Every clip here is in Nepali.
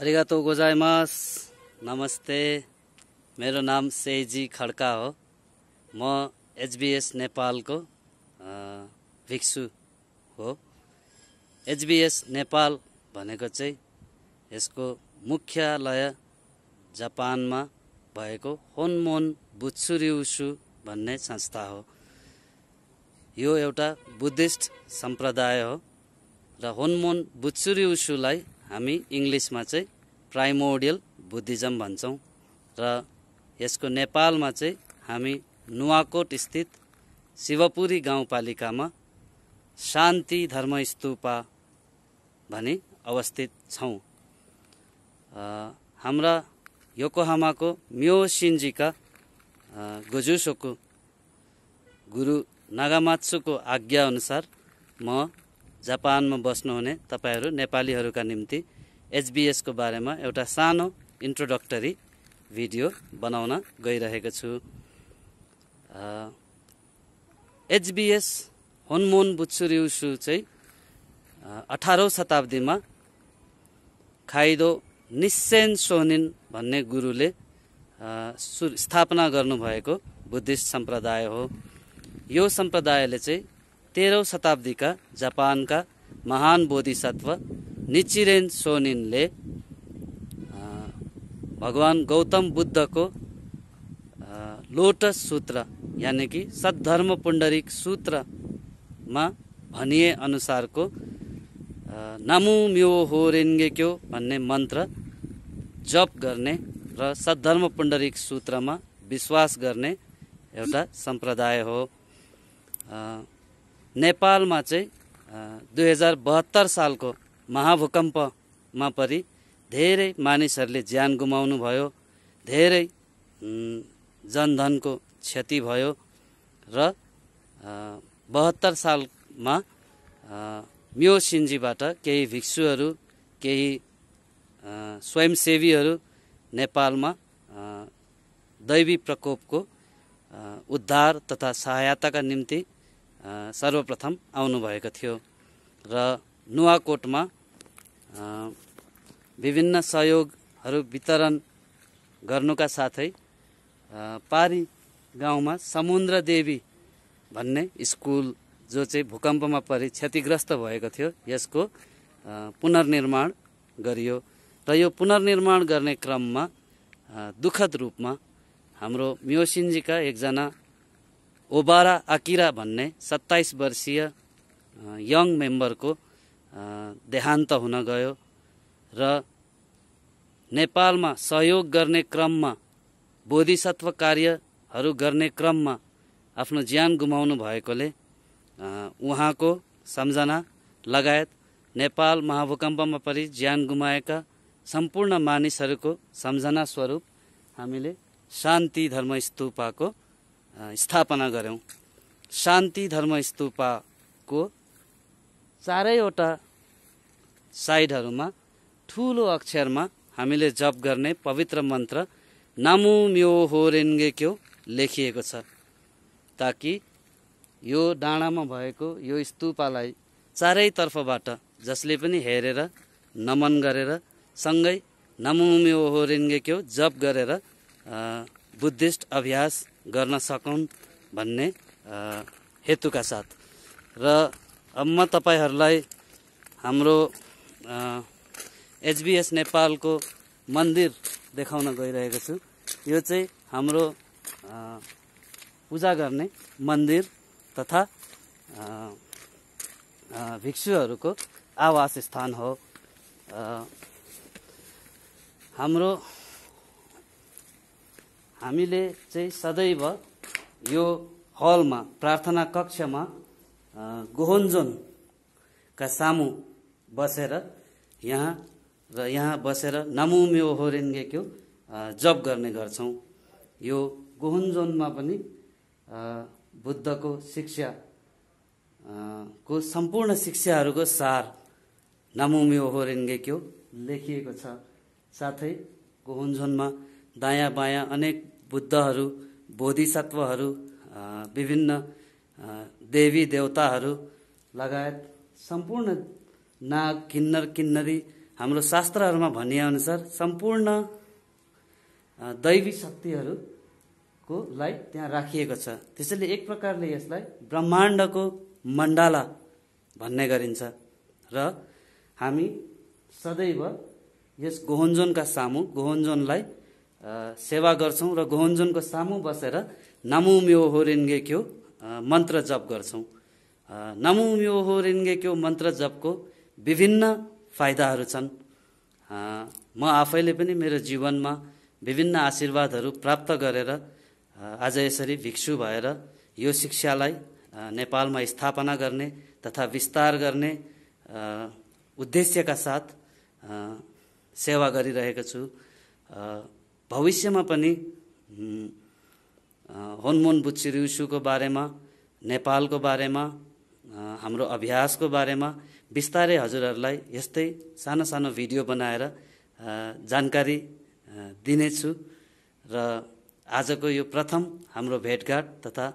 अरिगातो गोजाइमास नमस्ते मेरो नाम सेजी खड्का हो म एचबिएस नेपालको भिक्षु हो एचबिएस नेपाल भनेको चाहिँ यसको मुख्यालय जापानमा भएको होनमोन बुत्सुरिउसु भन्ने संस्था हो यो एउटा बुद्धिस्ट सम्प्रदाय हो र होनमोन बुत्सुरिउसुलाई हामी इङ्ग्लिसमा चाहिँ प्राइमोडियल बुद्धिज्म भन्छौँ र यसको नेपालमा चाहिँ हामी नुवाकोट स्थित शिवपुरी गाउँपालिकामा शान्ति धर्म स्तूपा भने अवस्थित छौँ हाम्रा योकोहामाको म्यो सिन्जीका गोजुसोको गुरु नागामात्सुको आज्ञाअनुसार म जापानमा बस्नुहुने तपाईँहरू नेपालीहरूका निम्ति एचबिएसको बारेमा एउटा सानो इन्ट्रोडक्टरी भिडियो बनाउन गइरहेको छु एचबिएस होनमोन बुत्सुरिउसु चाहिँ अठारौँ शताब्दीमा खाइदो निसेन सोनिन भन्ने गुरुले स्थापना गर्नुभएको बुद्धिस्ट सम्प्रदाय हो यो सम्प्रदायले चाहिँ तेह्रौँ शताब्दीका जापानका महान बोधिसत्व निचिरेन सोनिनले भगवान गौतम बुद्धको लोटस सूत्र यानि कि सद्धर्म पुण्डरिक सूत्रमा भनिए अनुसारको नामु म्यो हो रेङ्गेक्यो क्यो भन्ने मन्त्र जप गर्ने र सद्धर्म पुण्डरिक सूत्रमा विश्वास गर्ने एउटा सम्प्रदाय हो नेपालमा चाहिँ दुई हजार बहत्तर सालको महाभूकम्पमा परि धेरै मानिसहरूले ज्यान गुमाउनु भयो धेरै जनधनको क्षति भयो र बहत्तर सालमा म्यो सिन्जीबाट केही भिक्षुहरू केही स्वयंसेवीहरू नेपालमा दैवी प्रकोपको उद्धार तथा सहायताका निम्ति सर्वप्रथम आउनुभएको थियो र नुवाकोटमा विभिन्न सहयोगहरू वितरण गर्नुका साथै पारी गाउँमा समुद्र देवी भन्ने स्कुल जो चाहिँ भूकम्पमा परि क्षतिग्रस्त भएको थियो यसको पुनर्निर्माण गरियो र यो पुनर्निर्माण गर्ने क्रममा दुःखद रूपमा हाम्रो म्योसिन्जीका एकजना ओबारा आकिरा भन्ने सत्ताइस वर्षीय यङ मेम्बरको देहान्त हुन गयो र नेपालमा सहयोग गर्ने क्रममा बोधिसत्व कार्यहरू गर्ने क्रममा आफ्नो ज्यान गुमाउनु भएकोले उहाँको सम्झना लगायत नेपाल महाभूकम्पमा परि ज्यान गुमाएका सम्पूर्ण मानिसहरूको सम्झना स्वरूप हामीले शान्ति धर्म स्तूपाको स्थापना गऱ्यौँ शान्ति धर्म स्तूपाको चारैवटा साइडहरूमा ठुलो अक्षरमा हामीले जप गर्ने पवित्र मन्त्र नामु म्यो हो रेन्गे क्यो लेखिएको छ ताकि यो डाँडामा भएको यो स्तूपालाई चारैतर्फबाट जसले पनि हेरेर नमन गरेर सँगै नमुमे ओहोरिङ्गे हो क्यो जप गरेर बुद्धिस्ट अभ्यास गर्न सकौँ भन्ने हेतुका साथ र अब म तपाईँहरूलाई हाम्रो एचबिएस नेपालको मन्दिर देखाउन गइरहेको छु यो चाहिँ हाम्रो पूजा गर्ने मन्दिर तथा भिक्षुहरूको आवास स्थान हो हाम्रो हामीले चाहिँ सदैव यो हलमा प्रार्थना कक्षमा गोहन्जोनका सामु बसेर यहाँ र यहाँ बसेर नामु म्यो क्यो जप गर्ने गर्छौँ यो गोहन्जोनमा पनि बुद्धको शिक्षा को सम्पूर्ण शिक्षाहरूको सार नामुम्यो होरेन्गे क्यो लेखिएको छ साथै गोहन्जोनमा दायाँ बायाँ अनेक बुद्धहरू बोधिसत्वहरू विभिन्न देवी देवताहरू लगायत सम्पूर्ण नाग किन्नर किन्नरी हाम्रो शास्त्रहरूमा भनिएअनुसार सम्पूर्ण दैवी शक्तिहरूको लाई त्यहाँ राखिएको छ त्यसैले एक प्रकारले यसलाई ब्रह्माण्डको मण्डाला भन्ने गरिन्छ र हामी सदैव यस गोहन्जोनका सामु गोहन्जोनलाई सेवा गर्छौँ र गोहन्जुनको सामु बसेर नमु म्यो हो रिङ्गे क्यो मन्त्र जप गर्छौँ नमु म्यो हो रिङ्गे क्यो मन्त्र जपको विभिन्न फाइदाहरू छन् म आफैले पनि मेरो जीवनमा विभिन्न आशीर्वादहरू प्राप्त गरेर आज यसरी भिक्षु भएर यो शिक्षालाई नेपालमा स्थापना गर्ने तथा विस्तार गर्ने उद्देश्यका साथ सेवा गरिरहेको छु भविष्यमा पनि होनमोन बुच्ची रिउसुको बारेमा नेपालको बारेमा हाम्रो अभ्यासको बारेमा बिस्तारै हजुरहरूलाई यस्तै सानो सानो भिडियो बनाएर जानकारी दिनेछु र आजको यो प्रथम हाम्रो भेटघाट तथा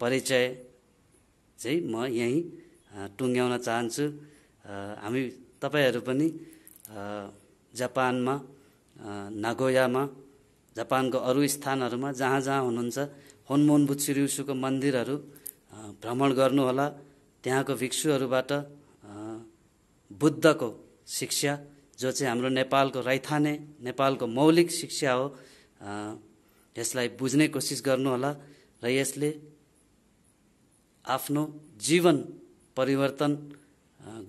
परिचय चाहिँ म यहीँ टुङ्ग्याउन चाहन्छु हामी तपाईँहरू पनि जापानमा नागोयामा जापानको अरू स्थानहरूमा जहाँ जहाँ हुनुहुन्छ होनमोन बुत्सु रिउसुको मन्दिरहरू भ्रमण गर्नुहोला त्यहाँको भिक्षुहरूबाट बुद्धको शिक्षा जो चाहिँ हाम्रो नेपालको रैथाने नेपालको मौलिक शिक्षा हो यसलाई बुझ्ने कोसिस गर्नुहोला र यसले आफ्नो जीवन परिवर्तन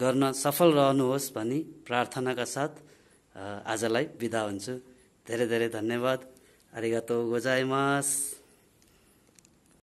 गर्न सफल रहनुहोस् भनी प्रार्थनाका साथ आजलाई बिदा हुन्छु धेरै धेरै धन्यवाद ありがとうございます。